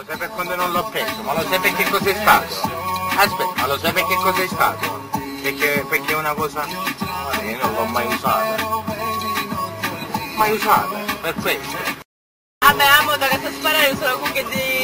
lo sai per quando non l'ho preso, ma lo sai perché cos'è stato? Aspetta, ma lo sai perché cos'è stato? Perché, perché è una cosa... Guarda, io eh, non l'ho mai usata. Mai usata, per questo. Vabbè, amo da che sta sparare, sono con che di...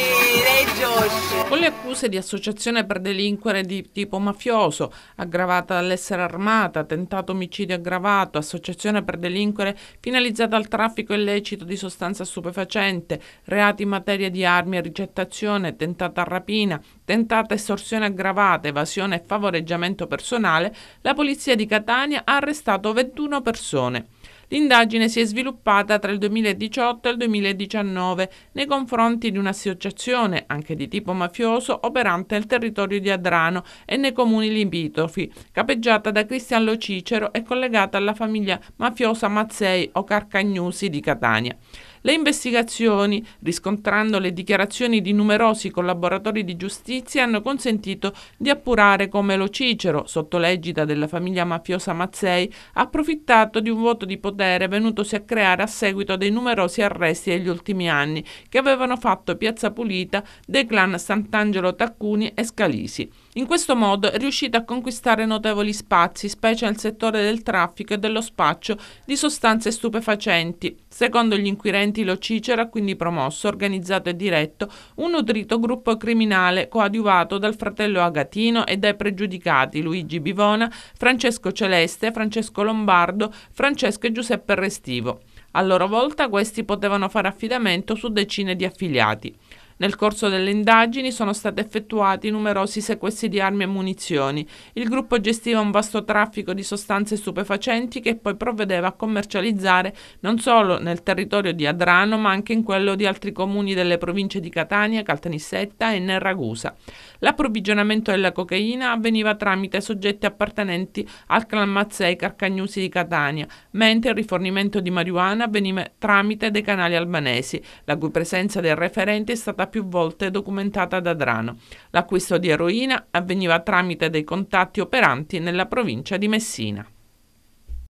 Con le accuse di associazione per delinquere di tipo mafioso, aggravata dall'essere armata, tentato omicidio aggravato, associazione per delinquere finalizzata al traffico illecito di sostanza stupefacente, reati in materia di armi e ricettazione, tentata rapina, tentata estorsione aggravata, evasione e favoreggiamento personale, la polizia di Catania ha arrestato 21 persone. L'indagine si è sviluppata tra il 2018 e il 2019 nei confronti di un'associazione, anche di tipo mafioso, operante nel territorio di Adrano e nei comuni limitrofi, capeggiata da Cristiano Cicero e collegata alla famiglia mafiosa Mazzei o Carcagnusi di Catania. Le investigazioni, riscontrando le dichiarazioni di numerosi collaboratori di giustizia, hanno consentito di appurare come lo Cicero, sotto l'egida della famiglia mafiosa Mazzei, ha approfittato di un voto di potere venutosi a creare a seguito dei numerosi arresti degli ultimi anni, che avevano fatto piazza pulita dei clan Sant'Angelo Taccuni e Scalisi. In questo modo è riuscita a conquistare notevoli spazi, specie nel settore del traffico e dello spaccio di sostanze stupefacenti. Secondo gli inquirenti Trentino Cicero ha quindi promosso, organizzato e diretto un nutrito gruppo criminale coadiuvato dal fratello Agatino e dai pregiudicati Luigi Bivona, Francesco Celeste, Francesco Lombardo, Francesco e Giuseppe Restivo. A loro volta questi potevano fare affidamento su decine di affiliati. Nel corso delle indagini sono stati effettuati numerosi sequestri di armi e munizioni. Il gruppo gestiva un vasto traffico di sostanze stupefacenti che poi provvedeva a commercializzare non solo nel territorio di Adrano ma anche in quello di altri comuni delle province di Catania, Caltanissetta e Nerragusa. L'approvvigionamento della cocaina avveniva tramite soggetti appartenenti al clan Mazzei Carcagnusi di Catania, mentre il rifornimento di marijuana avveniva tramite dei canali albanesi, la cui presenza del referente è stata più volte documentata da Drano. L'acquisto di eroina avveniva tramite dei contatti operanti nella provincia di Messina.